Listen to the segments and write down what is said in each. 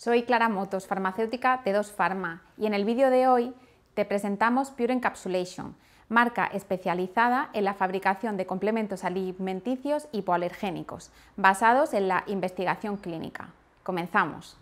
Soy Clara Motos, farmacéutica de 2 Pharma, y en el vídeo de hoy te presentamos Pure Encapsulation, marca especializada en la fabricación de complementos alimenticios hipoalergénicos, basados en la investigación clínica. Comenzamos.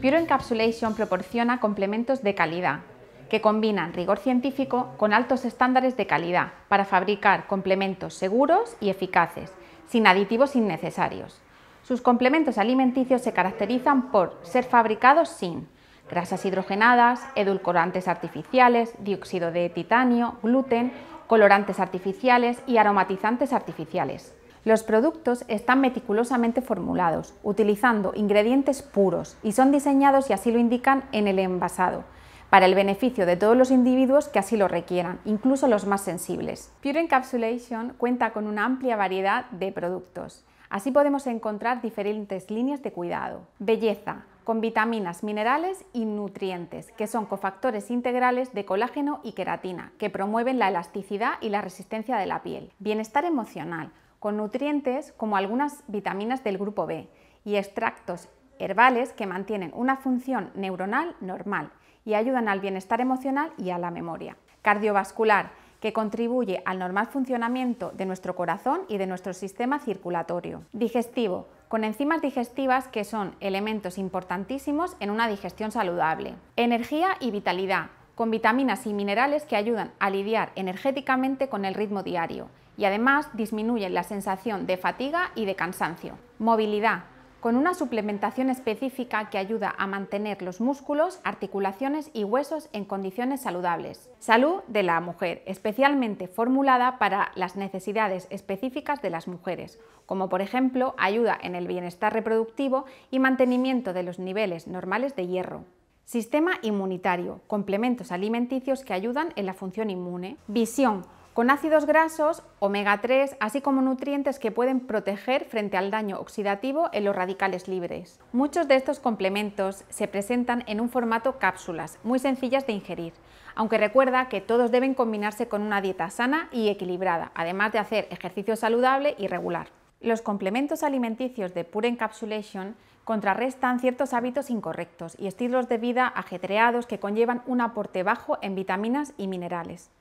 Pure Encapsulation proporciona complementos de calidad que combinan rigor científico con altos estándares de calidad para fabricar complementos seguros y eficaces, sin aditivos innecesarios. Sus complementos alimenticios se caracterizan por ser fabricados sin grasas hidrogenadas, edulcorantes artificiales, dióxido de titanio, gluten, colorantes artificiales y aromatizantes artificiales. Los productos están meticulosamente formulados, utilizando ingredientes puros y son diseñados, y así lo indican, en el envasado, para el beneficio de todos los individuos que así lo requieran, incluso los más sensibles. Pure Encapsulation cuenta con una amplia variedad de productos. Así podemos encontrar diferentes líneas de cuidado. Belleza, con vitaminas, minerales y nutrientes, que son cofactores integrales de colágeno y queratina, que promueven la elasticidad y la resistencia de la piel. Bienestar emocional, con nutrientes como algunas vitaminas del grupo B y extractos herbales que mantienen una función neuronal normal y ayudan al bienestar emocional y a la memoria. Cardiovascular, que contribuye al normal funcionamiento de nuestro corazón y de nuestro sistema circulatorio. Digestivo, con enzimas digestivas que son elementos importantísimos en una digestión saludable. Energía y vitalidad, con vitaminas y minerales que ayudan a lidiar energéticamente con el ritmo diario y además disminuyen la sensación de fatiga y de cansancio. Movilidad, con una suplementación específica que ayuda a mantener los músculos, articulaciones y huesos en condiciones saludables. Salud de la mujer, especialmente formulada para las necesidades específicas de las mujeres, como por ejemplo ayuda en el bienestar reproductivo y mantenimiento de los niveles normales de hierro. Sistema inmunitario, complementos alimenticios que ayudan en la función inmune. Visión, con ácidos grasos, omega 3, así como nutrientes que pueden proteger frente al daño oxidativo en los radicales libres. Muchos de estos complementos se presentan en un formato cápsulas, muy sencillas de ingerir, aunque recuerda que todos deben combinarse con una dieta sana y equilibrada, además de hacer ejercicio saludable y regular. Los complementos alimenticios de Pure Encapsulation contrarrestan ciertos hábitos incorrectos y estilos de vida ajetreados que conllevan un aporte bajo en vitaminas y minerales.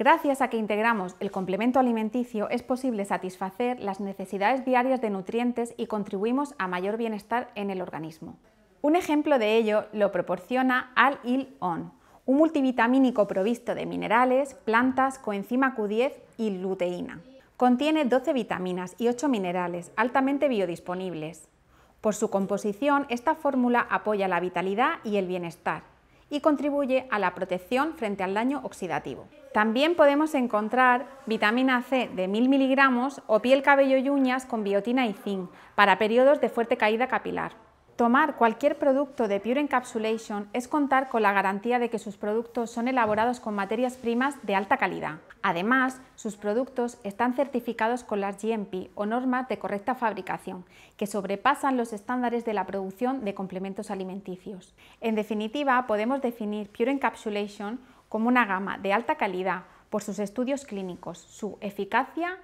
Gracias a que integramos el complemento alimenticio es posible satisfacer las necesidades diarias de nutrientes y contribuimos a mayor bienestar en el organismo. Un ejemplo de ello lo proporciona Al-Il-On, un multivitamínico provisto de minerales, plantas, coenzima Q10 y luteína. Contiene 12 vitaminas y 8 minerales altamente biodisponibles. Por su composición, esta fórmula apoya la vitalidad y el bienestar y contribuye a la protección frente al daño oxidativo. También podemos encontrar vitamina C de 1000 miligramos o piel, cabello y uñas con biotina y zinc para periodos de fuerte caída capilar. Tomar cualquier producto de Pure Encapsulation es contar con la garantía de que sus productos son elaborados con materias primas de alta calidad. Además, sus productos están certificados con las GMP o normas de correcta fabricación, que sobrepasan los estándares de la producción de complementos alimenticios. En definitiva, podemos definir Pure Encapsulation como una gama de alta calidad por sus estudios clínicos, su eficacia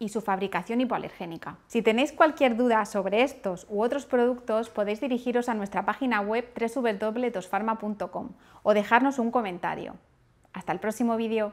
y su fabricación hipoalergénica. Si tenéis cualquier duda sobre estos u otros productos, podéis dirigiros a nuestra página web www.tosfarma.com o dejarnos un comentario. Hasta el próximo vídeo.